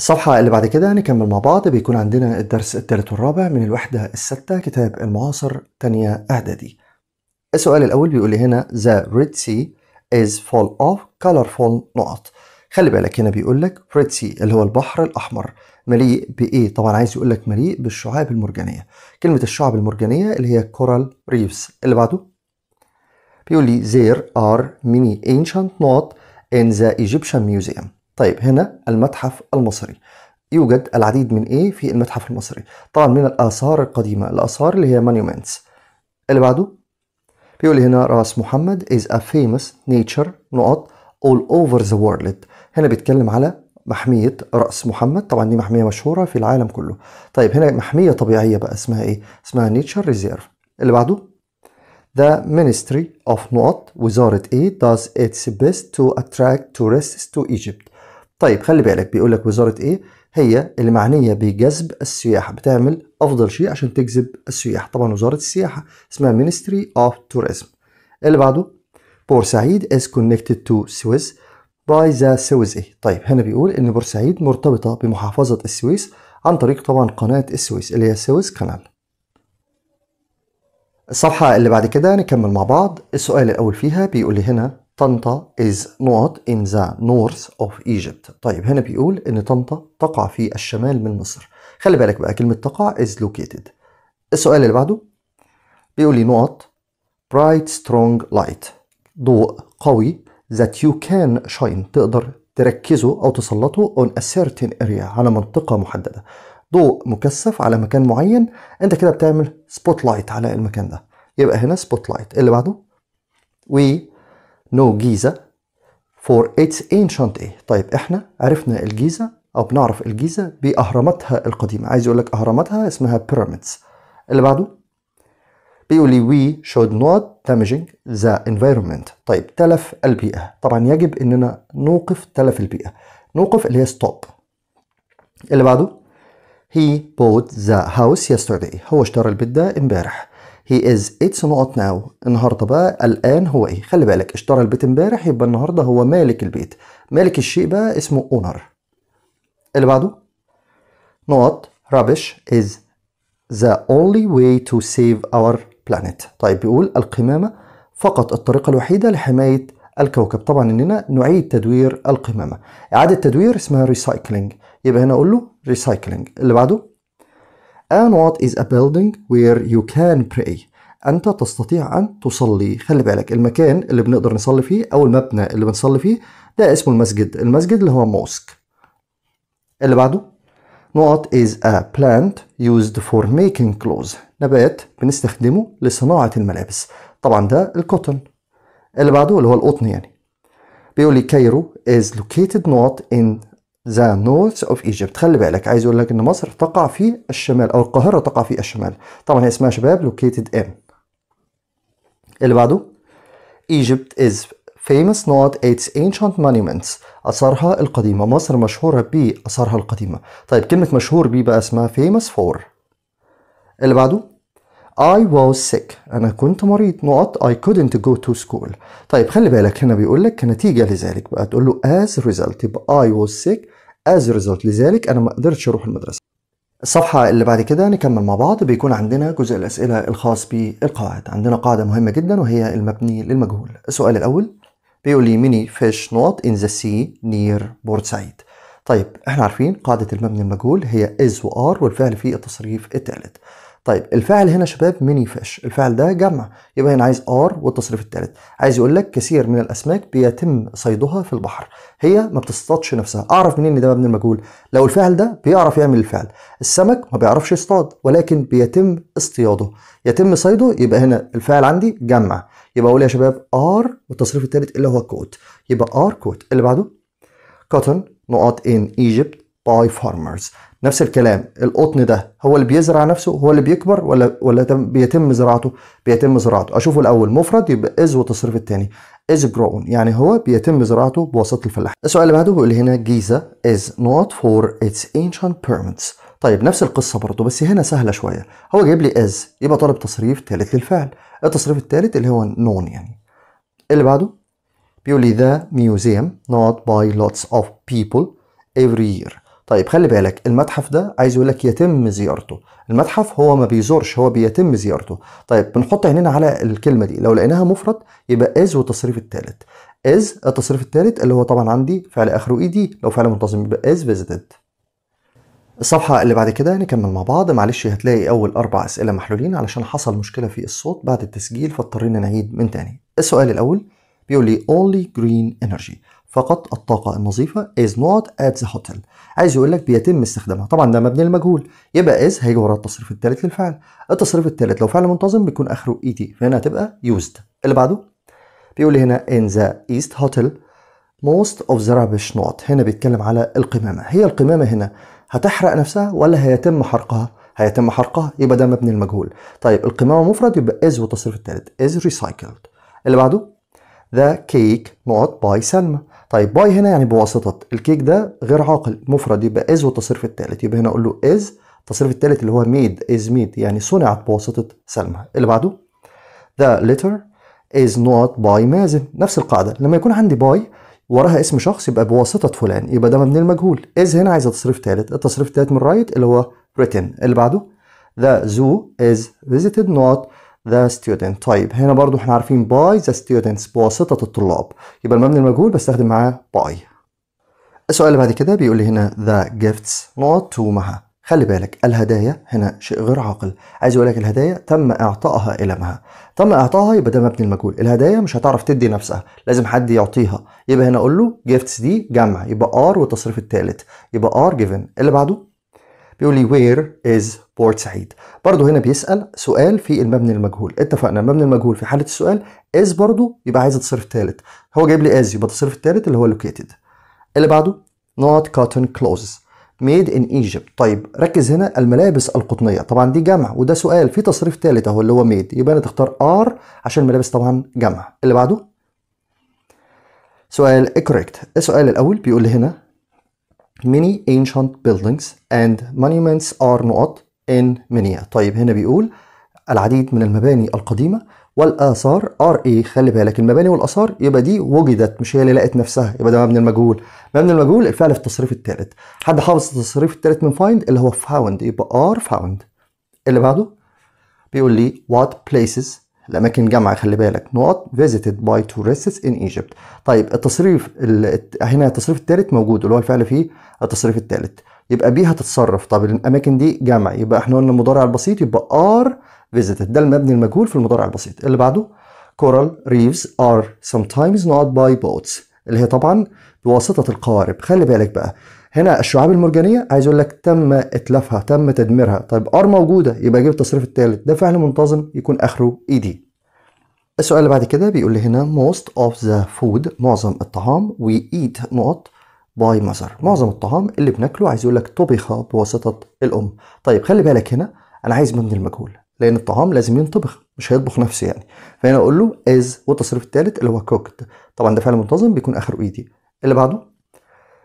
الصفحة اللي بعد كده نكمل مع بعض بيكون عندنا الدرس الثالث والرابع من الوحدة الستة كتاب المعاصر تانية إعدادي السؤال الأول بيقول لي هنا The Red Sea is full of colorful نقط خلي بالك هنا بيقول لك Red Sea اللي هو البحر الأحمر مليء بإيه؟ طبعا عايز يقول لك مليء بالشعاب المرجانية كلمة الشعب المرجانية اللي هي Coral Reefs اللي بعده بيقول لي There are many ancient knots in the Egyptian Museum طيب هنا المتحف المصري يوجد العديد من ايه في المتحف المصري طبعا من الاثار القديمه الاثار اللي هي مونيومنتس اللي بعده بيقول هنا راس محمد is a famous nature نقط all over the world هنا بيتكلم على محمية رأس محمد طبعا دي محمية مشهورة في العالم كله طيب هنا محمية طبيعية بقى اسمها ايه اسمها نيتشر ريزيرف اللي بعده The Ministry of نقط وزارة ايه does its best to attract tourists to Egypt طيب خلي بالك بيقول لك وزاره ايه هي المعنيه بجذب السياحه بتعمل افضل شيء عشان تجذب السياح طبعا وزاره السياحه اسمها مينستري اوف توريزم اللي بعده بورسعيد از كونكتد تو سويس باي ذا سويس ايه طيب هنا بيقول ان بورسعيد مرتبطه بمحافظه السويس عن طريق طبعا قناه السويس اللي هي السويس كانال الصفحه اللي بعد كده نكمل مع بعض السؤال الاول فيها بيقول لي هنا طنطا is not in the north of Egypt طيب هنا بيقول ان طنطا تقع في الشمال من مصر خلي بالك بقى كلمة تقع is located السؤال اللي بعده بيقول لي نقط bright strong light ضوء قوي that you can shine تقدر تركزه أو تسلطه on a certain area على منطقة محددة ضوء مكثف على مكان معين أنت كده بتعمل سبوت لايت على المكان ده يبقى هنا سبوت لايت اللي بعده we نو جيزة for its ancient ايه طيب احنا عرفنا الجيزة او بنعرف الجيزة باهراماتها القديمة عايز يقول لك اهراماتها اسمها بيراميدز اللي بعده بيقول لي we should not damaging the environment طيب تلف البيئة طبعا يجب اننا نوقف تلف البيئة نوقف اللي هي stop اللي بعده he bought the house yesterday هو اشترى البيت ده امبارح هي از 8 نقط ناو النهارده بقى الان هو ايه خلي بالك اشترى البيت امبارح يبقى النهارده هو مالك البيت مالك الشيء بقى اسمه اونر اللي بعده نقط رابش از the only way to save our planet طيب بيقول القمامة فقط الطريقة الوحيدة لحماية الكوكب طبعا اننا نعيد تدوير القمامة اعادة تدوير اسمها ريسايكلينج يبقى هنا اقول له ريسايكلينج اللي بعده And what is a building where you can pray أنت تستطيع أن تصلي خلي بالك المكان اللي بنقدر نصلي فيه أو المبنى اللي بنصلي فيه ده اسمه المسجد المسجد اللي هو موسك اللي بعده what is a plant used for making clothes نبات بنستخدمه لصناعة الملابس طبعا ده الكوتن اللي بعده اللي هو القطن يعني بيقول لي كايرو is located not in ذا نورث اوف ايجيبت خلي بالك عايز يقول لك ان مصر تقع في الشمال او القاهره تقع في الشمال طبعا هي اسمها شباب لوكيتد ان اللي بعده ايجيبت از famous not its ancient monuments اثارها القديمه مصر مشهوره باثارها القديمه طيب كلمه مشهور بيه بقى اسمها famous for اللي بعده I was sick أنا كنت مريض نقط I couldn't go to school طيب خلي بالك هنا بيقول لك كنتيجة لذلك بقى تقول له as a result يبقى I was sick as a result لذلك أنا ما قدرتش أروح المدرسة الصفحة اللي بعد كده نكمل مع بعض بيكون عندنا جزء الأسئلة الخاص بالقواعد عندنا قاعدة مهمة جدا وهي المبني للمجهول السؤال الأول بيقول لي ميني فيش نوت إن ذا سي نير بورتسايد طيب احنا عارفين قاعدة المبني المجهول هي is و are والفعل في التصريف الثالث طيب الفاعل هنا شباب ميني فيش الفاعل ده جمع يبقى هنا عايز ار والتصريف الثالث عايز يقول لك كثير من الاسماك بيتم صيدها في البحر هي ما بتصطادش نفسها اعرف منين ان ده مبني المجهول لو الفاعل ده بيعرف يعمل الفعل السمك ما بيعرفش يصطاد ولكن بيتم اصطياده يتم صيده يبقى هنا الفاعل عندي جمع يبقى اقول يا شباب ار والتصريف الثالث اللي هو كوت يبقى ار كوت اللي بعده cotton نقط ان ايجيبت باي فارمرز نفس الكلام القطن ده هو اللي بيزرع نفسه هو اللي بيكبر ولا ولا بيتم زراعته بيتم زراعته اشوفه الاول مفرد يبقى از وتصريف الثاني از جرون يعني هو بيتم زراعته بواسطه الفلاح السؤال اللي بعده بيقول هنا جيزه از نوت فور اتس انشنت بيرمنتس طيب نفس القصه برضه بس هنا سهله شويه هو جايب لي از يبقى طالب تصريف ثالث للفعل التصريف الثالث اللي هو نون يعني اللي بعده بيقول لي the museum not by lots of people every year طيب خلي بالك المتحف ده عايز يقول لك يتم زيارته المتحف هو ما بيزورش هو بيتم زيارته طيب بنحط عينينا على الكلمه دي لو لقيناها مفرد يبقى از والتصريف الثالث از التصريف الثالث اللي هو طبعا عندي فعل اخره اي دي لو فعل منتظم يبقى از فيزيتد الصفحة اللي بعد كده نكمل مع بعض معلش هتلاقي أول أربع أسئلة محلولين علشان حصل مشكلة في الصوت بعد التسجيل فاضطرينا نعيد من تاني السؤال الأول بيقول لي only green energy فقط الطاقة النظيفة is not at the hotel عايز يقول لك بيتم استخدامها طبعا ده مبني المجهول يبقى is هيجي وراء التصريف الثالث للفعل التصريف الثالث لو فعل منتظم بيكون آخره et فهنا هتبقى used اللي بعده بيقول هنا in the east hotel most of the rubbish not هنا بيتكلم على القمامة هي القمامة هنا هتحرق نفسها ولا هيتم حرقها هيتم حرقها يبقى ده مبني المجهول طيب القمامة مفرد يبقى is والتصريف الثالث is recycled اللي بعده ذا كيك نقط باي سلمى طيب باي هنا يعني بواسطة الكيك ده غير عاقل مفرد يبقى از والتصريف الثالث يبقى هنا اقول له از التصريف الثالث اللي هو ميد از ميد يعني صنعت بواسطة سلمى اللي بعده ذا ليتر از نوت باي مازن نفس القاعدة لما يكون عندي باي وراها اسم شخص يبقى بواسطة فلان يبقى ده مبني المجهول از هنا عايزة تصريف ثالث التصريف الثالث من رايت اللي هو ريتن اللي بعده ذا زو از فيزيتد نوت ذا ستودنت طيب هنا برضو احنا عارفين باي ذا ستودنتس بواسطة الطلاب يبقى المبني المجهول بستخدم معاه باي السؤال اللي بعد كده بيقول لي هنا ذا جيفتس نقط مها خلي بالك الهدايا هنا شيء غير عاقل عايز يقول لك الهدايا تم اعطائها الى مها تم اعطائها يبقى ده مبني المجهول الهدايا مش هتعرف تدي نفسها لازم حد يعطيها يبقى هنا اقول له جيفتس دي جمع يبقى ار والتصريف الثالث يبقى ار جيفن اللي بعده بيقول لي وير از بورت سعيد برضه هنا بيسال سؤال في المبني المجهول اتفقنا المبني المجهول في حاله السؤال از برضه يبقى عايز تصرف ثالث هو جايب لي از يبقى تصرف الثالث اللي هو لوكيتد اللي بعده نوت كوتن كلوز ميد ان ايجيبت طيب ركز هنا الملابس القطنية طبعا دي جمع وده سؤال في تصريف ثالث اهو اللي هو ميد يبقى انا تختار ار عشان الملابس طبعا جمع اللي بعده سؤال correct السؤال الاول بيقول لي هنا many ancient buildings and monuments are not in many طيب هنا بيقول العديد من المباني القديمة والآثار ار اي خلي بالك المباني والآثار يبقى دي وجدت مش هي اللي لقت نفسها يبقى ده مبني المجهول مبني المجهول الفعل في التصريف الثالث حد حافظ التصريف الثالث من فايند اللي هو فاوند يبقى ار فاوند اللي بعده بيقول لي what places الاماكن جمع خلي بالك نقط visited by tourists in Egypt طيب التصريف ال... هنا التصريف الثالث موجود اللي هو الفعل فيه التصريف الثالث يبقى بيها هتتصرف طب الاماكن دي جمع يبقى احنا قلنا المضارع البسيط يبقى ار visited ده المبني المجهول في المضارع البسيط اللي بعده coral reefs are sometimes not by boats اللي هي طبعا بواسطة القوارب خلي بالك بقى هنا الشعاب المرجانيه عايز اقول لك تم اتلافها تم تدميرها طيب ار موجوده يبقى اجيب التصريف الثالث ده فعل منتظم يكون اخره اي e دي السؤال اللي بعد كده بيقول لي هنا most of the food معظم الطعام we eat not by mother معظم الطعام اللي بناكله عايز يقول لك طبخ بواسطه الام طيب خلي بالك هنا انا عايز مبني المجهول لان الطعام لازم ينطبخ مش هيطبخ نفسه يعني فهنا اقول له از والتصريف الثالث اللي هو كوكت طبعا ده فعل منتظم بيكون اخره ايدي e اللي بعده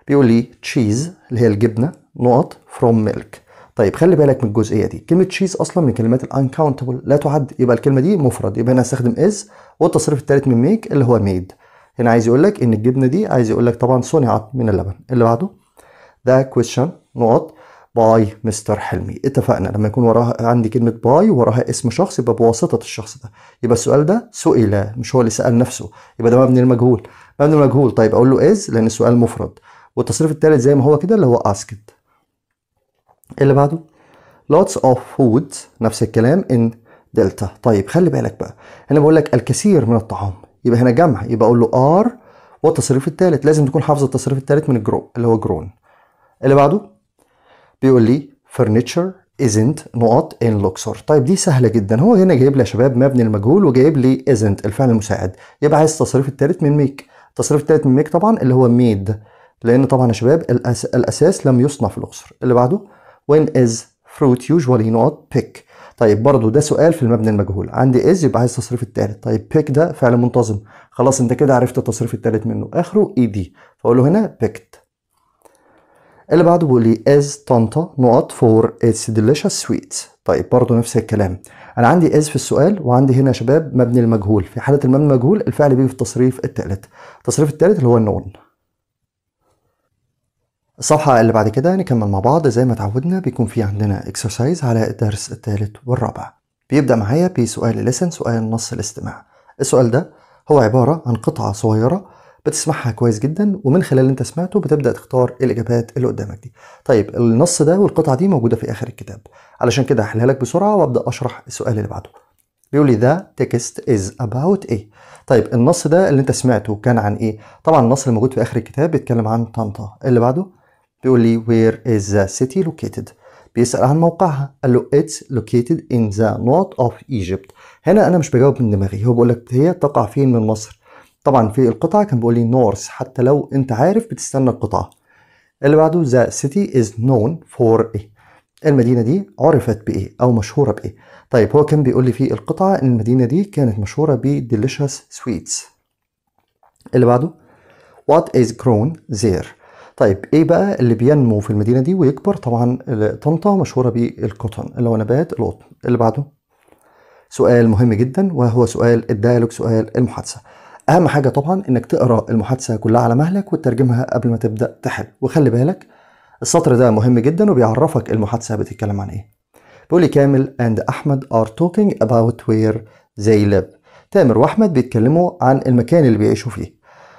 بيقول لي تشيز اللي هي الجبنه نقط فروم ميلك طيب خلي بالك من الجزئيه دي كلمه تشيز اصلا من كلمات الانكاونتبل لا تعد يبقى الكلمه دي مفرد يبقى هنا هستخدم از والتصريف الثالث من ميك اللي هو ميد هنا عايز يقول لك ان الجبنه دي عايز يقول لك طبعا صنعت من اللبن اللي بعده ذا كويشن نقط باي مستر حلمي اتفقنا لما يكون وراها عندي كلمة باي وراها اسم شخص يبقى بواسطة الشخص ده يبقى السؤال ده سئل مش هو اللي سأل نفسه يبقى ده مبني المجهول مبني المجهول طيب أقول له إز لأن السؤال مفرد والتصريف التالت زي ما هو كده اللي هو asked اللي بعده lots of food نفس الكلام in دلتا طيب خلي بالك بقى هنا بقول لك الكثير من الطعام يبقى هنا جمع يبقى اقول له ار والتصريف الثالث لازم تكون حافظ التصريف الثالث من الجرو اللي هو جرون اللي بعده بيقول لي فرنتشر isn't نقط ان لوكسور طيب دي سهله جدا هو هنا جايب لي يا شباب مبني المجهول وجايب لي isn't الفعل المساعد يبقى عايز التصريف الثالث من ميك التصريف الثالث من ميك طبعا اللي هو ميد لان طبعا يا شباب الأس... الاساس لم يصنع في الاقصر اللي بعده when is fruit usually not pick طيب برضو ده سؤال في المبنى المجهول عندي از يبقى عايز التصريف الثالث طيب بيك ده فعل منتظم خلاص انت كده عرفت التصريف الثالث منه اخره اي دي فاقول له هنا بيكت اللي بعده بيقول لي از طنطا نقط فور اتس delicious sweets طيب برضو نفس الكلام انا عندي از في السؤال وعندي هنا يا شباب مبني المجهول في حاله المبني المجهول الفعل بيجي في التصريف الثالث التصريف الثالث اللي هو النون الصفحة اللي بعد كده نكمل مع بعض زي ما تعودنا بيكون في عندنا اكسرسايز على الدرس الثالث والرابع بيبدأ معايا بسؤال الليسن سؤال نص الاستماع السؤال ده هو عبارة عن قطعة صغيرة بتسمعها كويس جدا ومن خلال اللي انت سمعته بتبدا تختار الاجابات اللي قدامك دي طيب النص ده والقطعه دي موجوده في اخر الكتاب علشان كده هحلها لك بسرعه وابدا اشرح السؤال اللي بعده بيقول لي ذا تكست از اباوت ايه طيب النص ده اللي انت سمعته كان عن ايه طبعا النص اللي موجود في اخر الكتاب بيتكلم عن طنطا اللي بعده بيقول لي where is the city located بيسأل عن موقعها قال له it's located in the north of Egypt هنا أنا مش بجاوب من دماغي هو بيقول لك هي تقع فين من مصر طبعا في القطعة كان بيقول لي نورث حتى لو أنت عارف بتستنى القطعة اللي بعده the city is known for إيه المدينة دي عرفت بإيه أو مشهورة بإيه طيب هو كان بيقول لي في القطعة إن المدينة دي كانت مشهورة ب delicious sweets اللي بعده what is grown there طيب ايه بقى اللي بينمو في المدينه دي ويكبر طبعا طنطا مشهوره بالقطن اللي هو نبات القطن اللي بعده سؤال مهم جدا وهو سؤال الديالوج سؤال المحادثه اهم حاجه طبعا انك تقرا المحادثه كلها على مهلك وتترجمها قبل ما تبدا تحل وخلي بالك السطر ده مهم جدا وبيعرفك المحادثه بتتكلم عن ايه بيقول لي كامل اند احمد ار توكينج اباوت وير زي لاب تامر واحمد بيتكلموا عن المكان اللي بيعيشوا فيه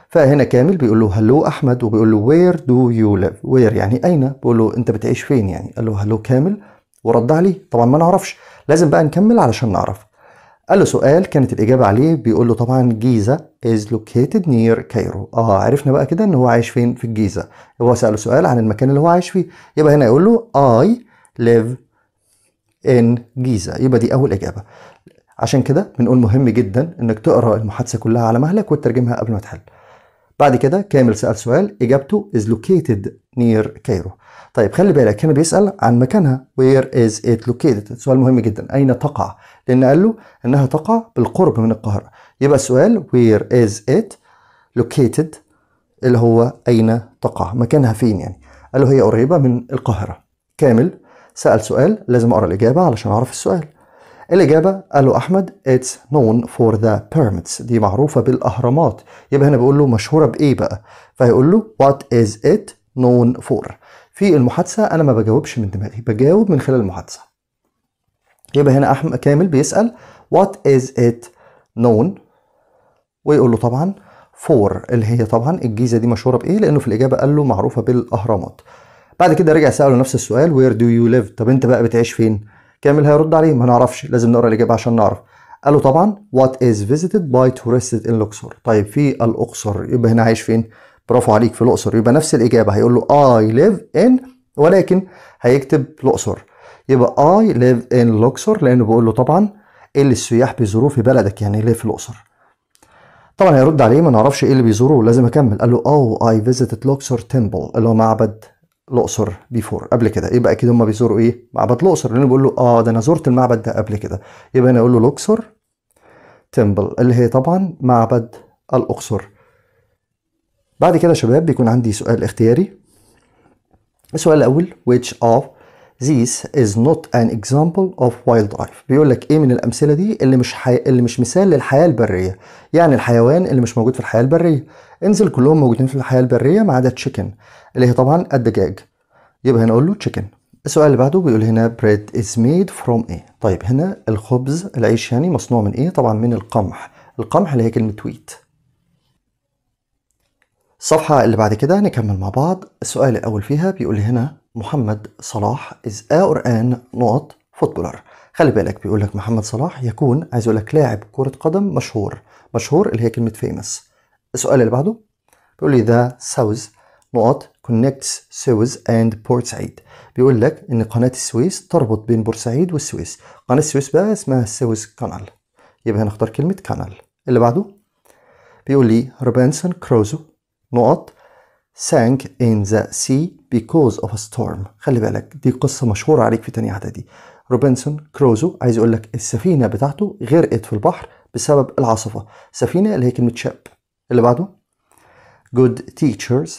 فهنا كامل بيقول له هلو احمد وبيقول له وير دو يو ليف وير يعني اين بيقول له انت بتعيش فين يعني قال له هلو كامل ورد عليه طبعا ما نعرفش لازم بقى نكمل علشان نعرف قال له سؤال كانت الإجابة عليه بيقول له طبعا جيزة از لوكيتد نير كايرو اه عرفنا بقى كده ان هو عايش فين في الجيزة هو سأله سؤال عن المكان اللي هو عايش فيه يبقى هنا يقول له اي ليف ان جيزة يبقى دي أول إجابة عشان كده بنقول مهم جدا انك تقرا المحادثة كلها على مهلك وتترجمها قبل ما تحل بعد كده كامل سأل سؤال إجابته is located near Cairo طيب خلي بالك هنا بيسأل عن مكانها where is it located سؤال مهم جدا أين تقع لأن قال له إنها تقع بالقرب من القاهرة يبقى السؤال where is it located اللي هو أين تقع مكانها فين يعني قال له هي قريبة من القاهرة كامل سأل سؤال لازم أقرأ الإجابة علشان أعرف السؤال الإجابة قال له أحمد It's known for the pyramids دي معروفة بالأهرامات يبقى هنا بيقول له مشهورة بإيه بقى فيقول له What is it known for في المحادثة أنا ما بجاوبش من دماغي بجاوب من خلال المحادثة يبقى هنا أحمد كامل بيسأل What is it known ويقول له طبعا فور اللي هي طبعا الجيزة دي مشهورة بإيه لأنه في الإجابة قال له معروفة بالأهرامات بعد كده رجع سأله نفس السؤال Where do you live طب أنت بقى بتعيش فين كامل هيرد عليه ما نعرفش لازم نقرا الاجابه عشان نعرف قال له طبعا وات از فيزيتد باي تورست ان الاقصر طيب في الاقصر يبقى هنا عايش فين برافو عليك في الاقصر يبقى نفس الاجابه هيقول له اي ليف ان ولكن هيكتب الاقصر يبقى اي ليف ان الاقصر لانه بيقول له طبعا إيه اللي السياح بيزوروه في بلدك يعني ليه في الاقصر طبعا هيرد عليه ما نعرفش ايه اللي بيزوره لازم اكمل قال له او اي فيزيتد لوكسور تمبل اللي هو معبد الاقصر بيفور قبل كده يبقى اكيد هم بيزوروا ايه معبد الاقصر لان بيقول له اه ده انا زرت المعبد ده قبل كده يبقى انا اقول له الاقصر تمبل اللي هي طبعا معبد الاقصر بعد كده يا شباب بيكون عندي سؤال اختياري السؤال الاول which of This is not an example of wildlife بيقول لك ايه من الامثله دي اللي مش حي... اللي مش مثال للحياه البريه يعني الحيوان اللي مش موجود في الحياه البريه انزل كلهم موجودين في الحياه البريه ما عدا تشيكن اللي هي طبعا الدجاج يبقى هنا اقول له تشيكن السؤال اللي بعده بيقول هنا بريد از ميد فروم ايه طيب هنا الخبز العيش يعني مصنوع من ايه طبعا من القمح القمح اللي هي كلمه ويت الصفحة اللي بعد كده نكمل مع بعض السؤال الأول فيها بيقول هنا محمد صلاح is a or an not footballer خلي بالك بيقول لك محمد صلاح يكون عايز يقول لك لاعب كرة قدم مشهور مشهور اللي هي كلمة famous السؤال اللي بعده بيقول لي ذا ساوث نقط كونكتس سويس اند بورسعيد بيقول لك ان قناه السويس تربط بين بورسعيد والسويس قناه السويس بقى اسمها السويس كانال يبقى هنختار كلمه كانال اللي بعده بيقول لي روبنسون كروزو نقط sank in the sea because of a storm خلي بالك دي قصة مشهورة عليك في تاني اعدادي روبنسون كروزو عايز يقول لك السفينة بتاعته غرقت في البحر بسبب العاصفة سفينة اللي هي كلمة شاب اللي بعده good teachers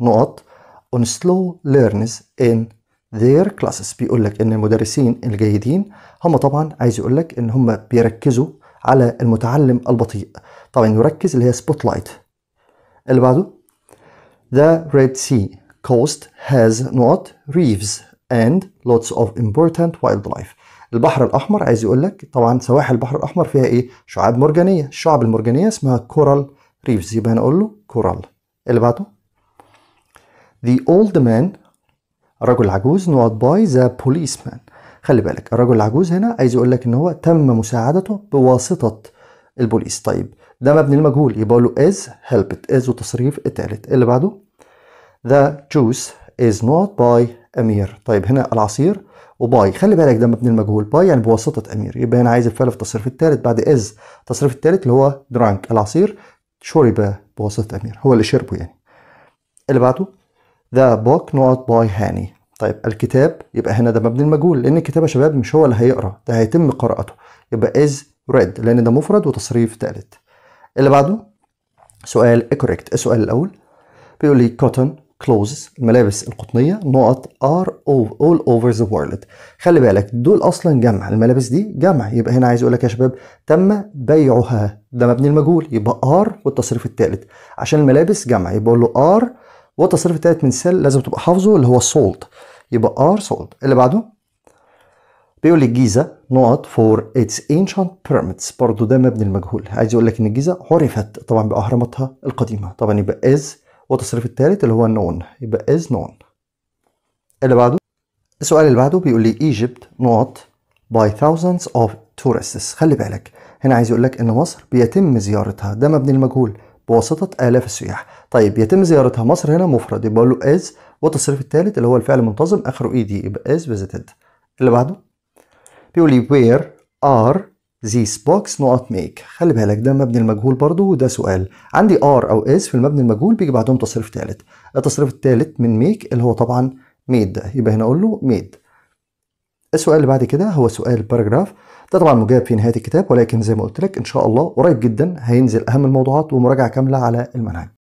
نقط on slow learners in their classes بيقول لك ان المدرسين الجيدين هم طبعا عايز يقول لك ان هم بيركزوا على المتعلم البطيء طبعا يركز اللي هي سبوت لايت اللي بعده the red sea coast has not reefs and lots of important wildlife البحر الاحمر عايز يقول لك طبعا سواحل البحر الاحمر فيها ايه شعاب مرجانيه الشعاب المرجانيه اسمها coral ريفز يبقى هنقول له كورال اللي بعده The old man الرجل العجوز not by the policeman خلي بالك الرجل العجوز هنا عايز يقول لك ان هو تم مساعدته بواسطة البوليس طيب ده مبني المجهول يبقى له از هيلبت از وتصريف التالت اللي بعده The juice is not by أمير طيب هنا العصير وباي خلي بالك ده مبني المجهول باي يعني بواسطة أمير يبقى هنا عايز الفعل في التصريف التالت بعد إز التصريف التالت اللي هو درانك العصير شرب بواسطة أمير هو اللي شربه يعني اللي بعده ذا بوك نوت باي هاني طيب الكتاب يبقى هنا ده مبني المجهول لأن الكتاب يا شباب مش هو اللي هيقرأ ده هيتم قراءته يبقى is read لأن ده مفرد وتصريف ثالث اللي بعده سؤال correct السؤال الأول بيقول لي cotton كلوزز الملابس القطنيه نقط ار اول اوفر ذا وورلد خلي بالك دول اصلا جمع الملابس دي جمع يبقى هنا عايز اقول لك يا شباب تم بيعها ده مبني المجهول يبقى ار والتصريف الثالث عشان الملابس جمع يبقى اقول له ار والتصريف الثالث من سيل لازم تبقى حافظه اللي هو سولد يبقى ار سولد اللي بعده بيقول الجيزة نقط فور اتس انشنت بيراميدز برضه ده مبني المجهول عايز يقول لك ان الجيزة عرفت طبعا بأهراماتها القديمة طبعا يبقى از والتصريف الثالث اللي هو نون يبقى از نون اللي بعده السؤال اللي بعده بيقول لي ايجيبت نوت باي thousands اوف tourists خلي بالك هنا عايز يقول لك ان مصر بيتم زيارتها ده مبني المجهول بواسطة آلاف السياح طيب يتم زيارتها مصر هنا مفرد يبقى له از والتصريف الثالث اللي هو الفعل المنتظم اخره اي e دي يبقى از فيزيتد اللي بعده بيقول لي وير ار this box not make خلي بالك ده مبني المجهول برضه وده سؤال عندي r او s في المبني المجهول بيجي بعدهم تصريف ثالث التصريف الثالث من make اللي هو طبعا ميد ده يبقى هنا اقول له ميد السؤال اللي بعد كده هو سؤال باراجراف ده طبعا مجاب في نهايه الكتاب ولكن زي ما قلت لك ان شاء الله قريب جدا هينزل اهم الموضوعات ومراجعه كامله على المنهج